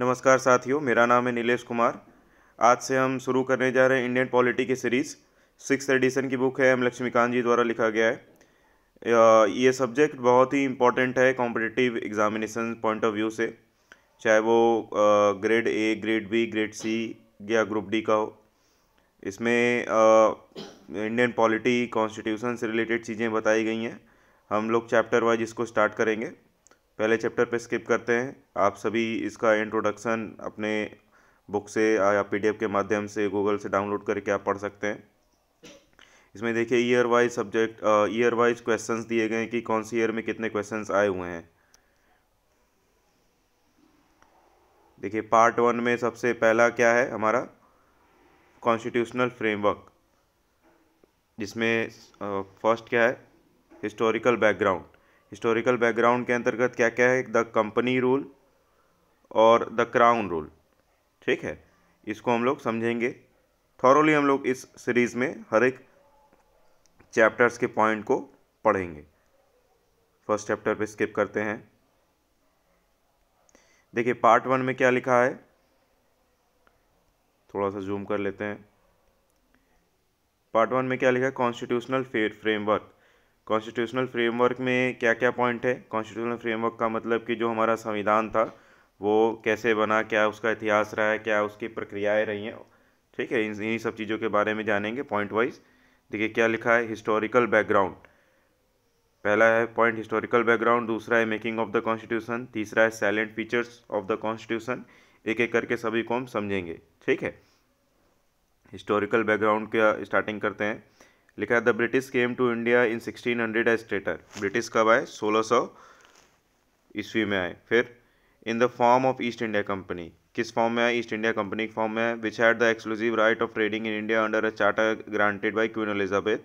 नमस्कार साथियों मेरा नाम है नीलेश कुमार आज से हम शुरू करने जा रहे हैं इंडियन पॉलिटी की सीरीज़ सिक्स एडिशन की बुक है एम लक्ष्मीकांत जी द्वारा लिखा गया है ये सब्जेक्ट बहुत ही इंपॉर्टेंट है competitive examination point of view से चाहे वो grade A grade B grade C या ग्रुप डी का हो इसमें इंडियन पॉलिटी कॉन्स्टिट्यूशन से रिलेटेड चीज़ें बताई गई हैं हम लोग चैप्टर वाइज इसको स्टार्ट करेंगे पहले चैप्टर पे स्किप करते हैं आप सभी इसका इंट्रोडक्शन अपने बुक से या पीडीएफ के माध्यम से गूगल से डाउनलोड करके आप पढ़ सकते हैं इसमें देखिए year wise subject year wise questions दिए गए हैं कि कौन सी ईयर में कितने क्वेश्चंस आए हुए हैं देखिए पार्ट वन में सबसे पहला क्या है हमारा कॉन्स्टिट्यूशनल फ्रेमवर्क जिसमें फर्स्ट क्या है हिस्टोरिकल बैकग्राउंड हिस्टोरिकल बैकग्राउंड के अंतर्गत क्या क्या है द कंपनी रूल और द क्राउन रूल ठीक है इसको हम लोग समझेंगे थॉरली हम लोग इस सीरीज़ में हर एक चैप्टर्स के पॉइंट को पढ़ेंगे फर्स्ट चैप्टर पे स्किप करते हैं देखिए पार्ट वन में क्या लिखा है थोड़ा सा जूम कर लेते हैं पार्ट वन में क्या लिखा है constitutional fair framework constitutional framework में क्या क्या पॉइंट है कॉन्स्टिट्यूशनल फ्रेमवर्क का मतलब कि जो हमारा संविधान था वो कैसे बना क्या उसका इतिहास रहा है क्या उसकी प्रक्रियाएँ रही हैं ठीक है इन्हीं सब चीज़ों के बारे में जानेंगे पॉइंट वाइज देखिए क्या लिखा है हिस्टोरिकल बैकग्राउंड पहला है पॉइंट हिस्टोरिकल बैकग्राउंड दूसरा है मेकिंग ऑफ द कॉन्स्टिट्यूशन तीसरा है silent features of the constitution एक एक करके सभी को हम समझेंगे ठीक है हिस्टोरिकल बैकग्राउंड का स्टार्टिंग करते हैं लिखा है the British came to India in 1600 hundred as trader British कब आए 1600 सौ ईस्वी में आए फिर in the form of East India Company किस फॉर्म में आए ईस्ट इंडिया कंपनी के फॉर्म में which had the exclusive right of trading in India under a charter granted by Queen Elizabeth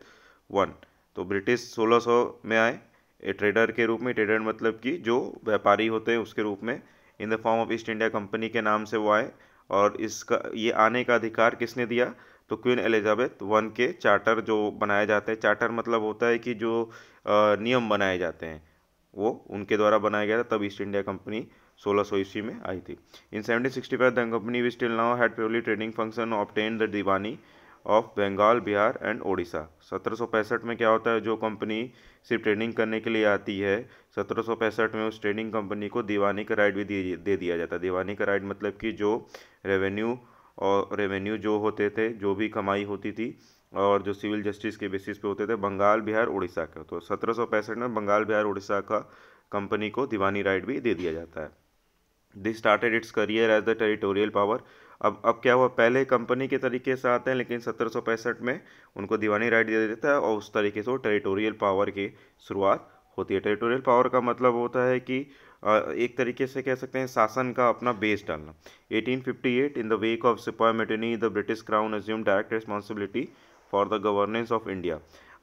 one तो ब्रिटिश 1600 में आए ए ट्रेडर के रूप में ट्रेडर मतलब कि जो व्यापारी होते हैं उसके रूप में in the form of East India company के नाम से वो आए और इसका ये आने का अधिकार किसने दिया तो क्वीन एलिजाबेथ वन के चार्टर जो बनाए जाते हैं चार्टर मतलब होता है कि जो नियम बनाए जाते हैं वो उनके द्वारा बनाया गया था तब ईस्ट इंडिया कंपनी सोलह सौ ईस्वी में आई थी in seventeen sixty five the company which till now had purely trading function obtained the Diwani of Bengal Bihar and Odisha सत्रह सौ पैंसठ में क्या होता है जो कंपनी सिर्फ ट्रेडिंग करने के लिए आती है सत्रह सौ पैंसठ में उस ट्रेडिंग कंपनी को दीवानी का राइट भी दे दिया जाता है दीवानी का राइट मतलब कि जो रेवेन्यू और रेवेन्यू जो होते थे जो भी कमाई होती थी और जो सिविल जस्टिस के बेसिस पे होते थे बंगाल बिहार उड़ीसा के तो सत्रह में बंगाल बिहार उड़ीसा का कंपनी को दीवानी राइट भी दे दिया जाता है this started its career as the territorial power अब अब क्या हुआ पहले कंपनी के तरीके से आते हैं लेकिन सत्रह में उनको दीवानी राइट दिया जाता है और उस तरीके से वो टेरिटोरियल पावर की शुरुआत होती है टेरिटोरियल पावर का मतलब होता है कि एक तरीके से कह सकते हैं शासन का अपना बेस डालना 1858 in the wake of sepoy mutiny the British Crown assume direct responsibility for the governance of India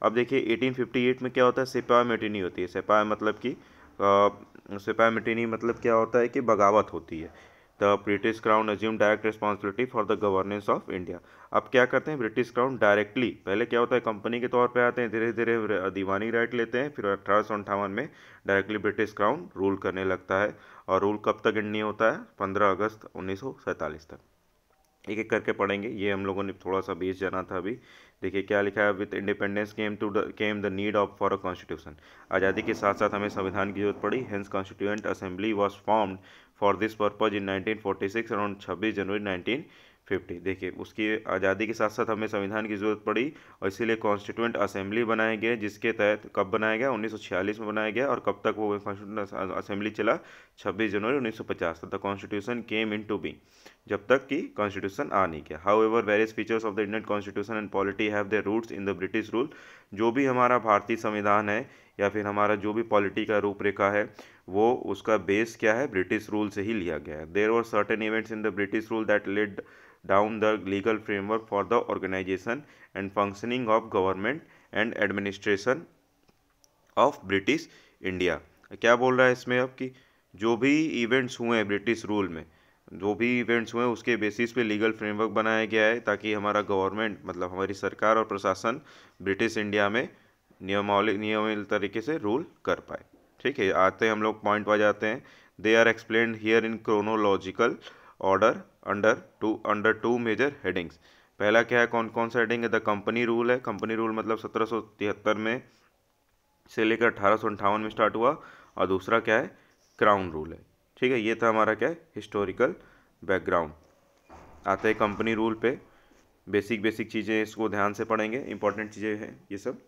अब देखिए 1858 में क्या होता है सिपाही मेटनी होती है सिपाही मतलब कि सिपाही मेटनी मतलब क्या होता है कि बगावत होती है the British Crown assume direct responsibility for the governance of India अब क्या करते हैं ब्रिटिश क्राउन डायरेक्टली पहले क्या होता है कंपनी के तौर पे आते हैं धीरे धीरे दीवानी राइट लेते हैं फिर अठारह में डायरेक्टली ब्रिटिश क्राउन रूल करने लगता है और रूल कब तक इंडिया होता है पंद्रह अगस्त उन्नीस तक एक एक करके पढ़ेंगे ये हम लोगों ने थोड़ा सा बेस जाना था अभी देखिए क्या लिखा है with independence came to came the need of for a constitution आज़ादी के साथ साथ हमें संविधान की जरूरत पड़ी hence constituent assembly was formed for this purpose in 1946 around 26 January 19 fifty देखिए उसकी आज़ादी के साथ साथ हमें संविधान की ज़रूरत पड़ी और इसीलिए कॉन्स्टिट्यूंट असेंबली बनाए गए जिसके तहत कब बनाया गया 1946 में बनाया गया और कब तक वो कॉन्स्टिट्यूंट असेंबली चला 26 जनवरी 1950 तक the constitution came into be जब तक कि कॉन्स्टिट्यूशन आ नहीं गया however various features of the Indian constitution and polity have the roots in the British rule जो भी हमारा भारतीय संविधान है या फिर हमारा जो भी पॉलिटी का रूपरेखा है वो उसका बेस क्या है ब्रिटिश रूल से ही लिया गया है there are certain events in the British rule that laid down the legal framework for the organisation and functioning of government and administration of British India क्या बोल रहा है इसमें अब कि जो भी इवेंट्स हुए हैं ब्रिटिश रूल में जो भी इवेंट्स हुए हैं उसके बेसिस पे लीगल फ्रेमवर्क बनाया गया है ताकि हमारा गवर्नमेंट मतलब हमारी सरकार और प्रशासन ब्रिटिश इंडिया में नियमावली नियमित तरीके से रूल कर पाए ठीक है आते हैं हम लोग पॉइंट वाइज आते हैं they are explain here in chronological order under two under two major headings पहला क्या है कौन कौन सा हेडिंग है द कंपनी रूल है कंपनी रूल मतलब सत्रह में से लेकर अठारह में स्टार्ट हुआ और दूसरा क्या है क्राउन रूल है ठीक है ये था हमारा क्या है हिस्टोरिकल बैकग्राउंड आते हैं कंपनी रूल पे बेसिक बेसिक चीज़ें इसको ध्यान से पढ़ेंगे इंपॉर्टेंट चीज़ें हैं ये सब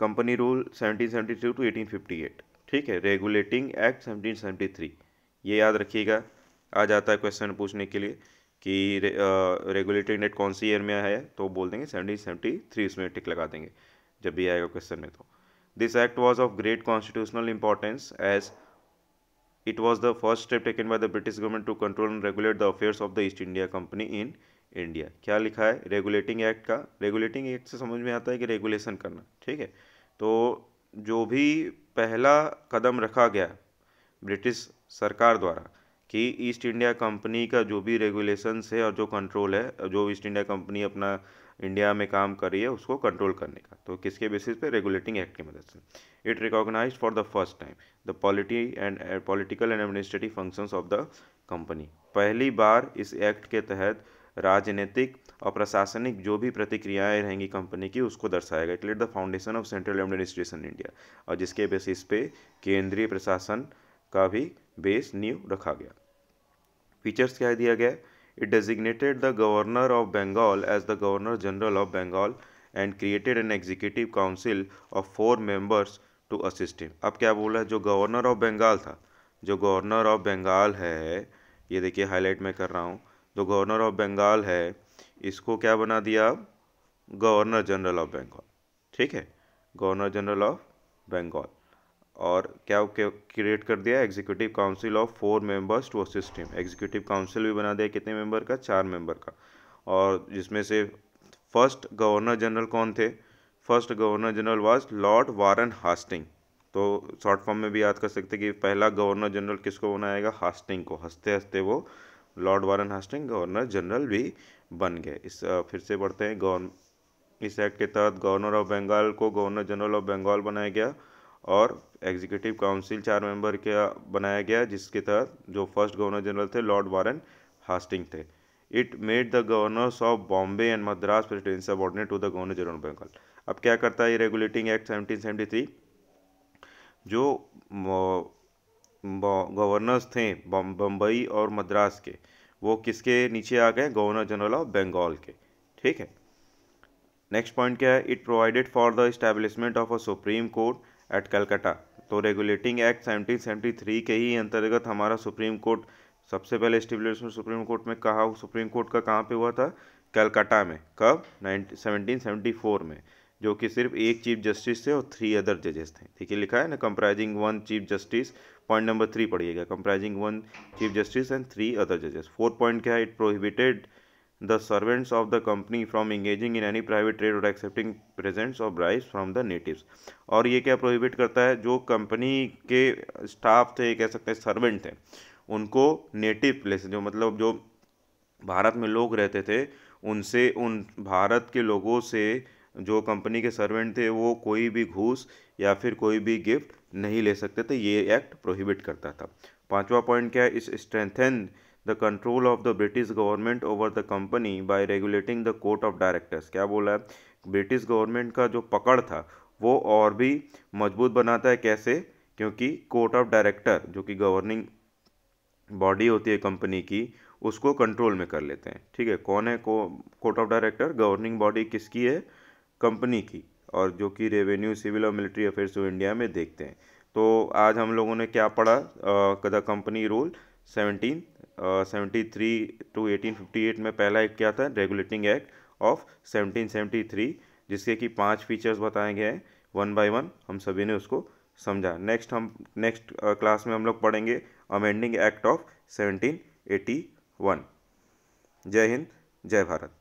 कंपनी रूल 1772 टू 1858 ठीक है रेगुलेटिंग एक्ट 1773 ये याद रखिएगा आ जाता है क्वेश्चन पूछने के लिए कि रे, रेगुलेटिंग एक्ट कौन सी ईयर में आया है तो बोल देंगे 1773 इसमें टिक लगा देंगे जब भी आएगा क्वेश्चन में तो this act was of great constitutional importance as it was the first step taken by the British government to control and regulate the affairs of the East India Company in India क्या लिखा है regulating act का regulating act से समझ में आता है कि रेगुलेशन करना ठीक है तो जो भी पहला कदम रखा गया ब्रिटिश सरकार द्वारा कि ईस्ट इंडिया कंपनी का जो भी रेगुलेशन है और जो कंट्रोल है जो ईस्ट इंडिया कंपनी अपना इंडिया में काम कर रही है उसको कंट्रोल करने का तो किसके बेसिस पे रेगुलेटिंग एक्ट की मदद से it recognise for the first time the polity and political and administrative functions of the company पहली बार इस एक्ट के तहत राजनीतिक और प्रशासनिक जो भी प्रतिक्रियाएं रहेंगी कंपनी की उसको दर्शाएगा it let the foundation of central administration India और जिसके बेसिस पे केंद्रीय प्रशासन का भी बेस न्यू रखा गया फीचर्स क्या दिया गया it designated the governor of Bengal as the governor general of Bengal and created an executive council of four members to assist him अब क्या बोला है जो गवर्नर ऑफ बंगाल था जो गवर्नर ऑफ बंगाल है ये देखिए हाईलाइट मैं कर रहा हूँ जो गवर्नर ऑफ बंगाल है इसको क्या बना दिया गवर्नर जनरल ऑफ बंगाल ठीक है गवर्नर जनरल ऑफ बंगाल और क्या क्रिएट कर दिया executive council of four members to assist him executive council भी बना दिया कितने मेंबर का चार मेंबर का और जिसमें से फर्स्ट गवर्नर जनरल कौन थे first governor general was Lord Warren Hastings तो शॉर्ट फॉर्म में भी याद कर सकते कि पहला गवर्नर जनरल किसको बनाएगा हास्टिंग को हंसते हंसते वो Lord Warren Hastings governor general भी बन गए इस फिर से बढ़ते हैं गवर्न इस एक्ट के तहत गवर्नर ऑफ बंगाल को गवर्नर जनरल ऑफ बंगाल बनाया गया और एग्जीक्यूटिव काउंसिल चार मेंबर का बनाया गया जिसके तहत जो फर्स्ट गवर्नर जनरल थे लॉर्ड वारन हास्टिंग थे it made the governors of Bombay and Madras presidency subordinate to the governor general of Bengal अब क्या करता है ये रेगुलेटिंग एक्ट सेवनटीन जो गवर्नर्स थे बम्बई और मद्रास के वो किसके नीचे आ गए गवर्नर जनरल ऑफ बंगाल के ठीक है नेक्स्ट पॉइंट क्या है it provided for the establishment of a supreme court at Calcutta तो regulating act seventeen seventy three के ही अंतर्गत हमारा सुप्रीम कोर्ट सबसे पहले इस्टेब्लिशमेंट सुप्रीम कोर्ट में कहा सुप्रीम कोर्ट का कहाँ पे हुआ था कलकत्ता में कब सेवनटीन सेवेंटी फोर में जो कि सिर्फ एक चीफ जस्टिस थे और थ्री अदर जजेस थे ठीक है लिखा है ना comprising one chief justice point number three पढ़िएगा comprising one chief justice and three other जजेस फोर्थ पॉइंट क्या है it prohibited the servants of the company from engaging in any private trade or accepting presents of bribes from the natives और ये क्या prohibit करता है जो company के स्टाफ थे कह सकते हैं सर्वेंट थे उनको नेटिव प्लेस जो मतलब जो भारत में लोग रहते थे उनसे उन भारत के लोगों से जो कंपनी के सर्वेंट थे वो कोई भी घूस या फिर कोई भी गिफ्ट नहीं ले सकते थे ये एक्ट प्रोहिबिट करता था पांचवा पॉइंट क्या है is strengthen the control of the British government over the company by regulating the court of directors क्या बोला है ब्रिटिश गवर्नमेंट का जो पकड़ था वो और भी मजबूत बनाता है कैसे क्योंकि कोर्ट ऑफ डायरेक्टर जो कि गवर्निंग बॉडी होती है कंपनी की उसको कंट्रोल में कर लेते हैं ठीक है कौन है court of director governing body किसकी है कंपनी की और जो कि रेवेन्यू सिविल और मिलिट्री अफेयर्स ऑफ इंडिया में देखते हैं तो आज हम लोगों ने क्या पढ़ा the company rule seventeen seventy three to eighteen fifty eight में पहला एक क्या था regulating act of seventeen seventy three जिसके कि पांच फीचर्स बताए गए हैं वन बाय वन हम सभी ने उसको समझा नेक्स्ट हम नेक्स्ट क्लास में हम लोग पढ़ेंगे amending act of seventeen eighty one जय हिंद जय भारत